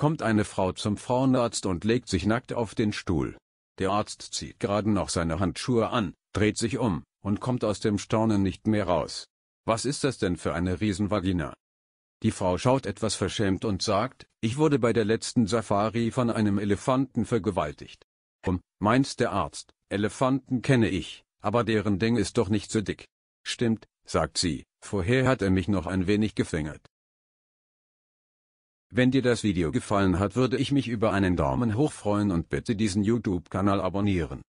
kommt eine Frau zum Frauenarzt und legt sich nackt auf den Stuhl. Der Arzt zieht gerade noch seine Handschuhe an, dreht sich um und kommt aus dem Staunen nicht mehr raus. Was ist das denn für eine Riesenvagina? Die Frau schaut etwas verschämt und sagt, ich wurde bei der letzten Safari von einem Elefanten vergewaltigt. Um, meint der Arzt, Elefanten kenne ich, aber deren Ding ist doch nicht so dick. Stimmt, sagt sie, vorher hat er mich noch ein wenig gefingert. Wenn dir das Video gefallen hat würde ich mich über einen Daumen hoch freuen und bitte diesen YouTube-Kanal abonnieren.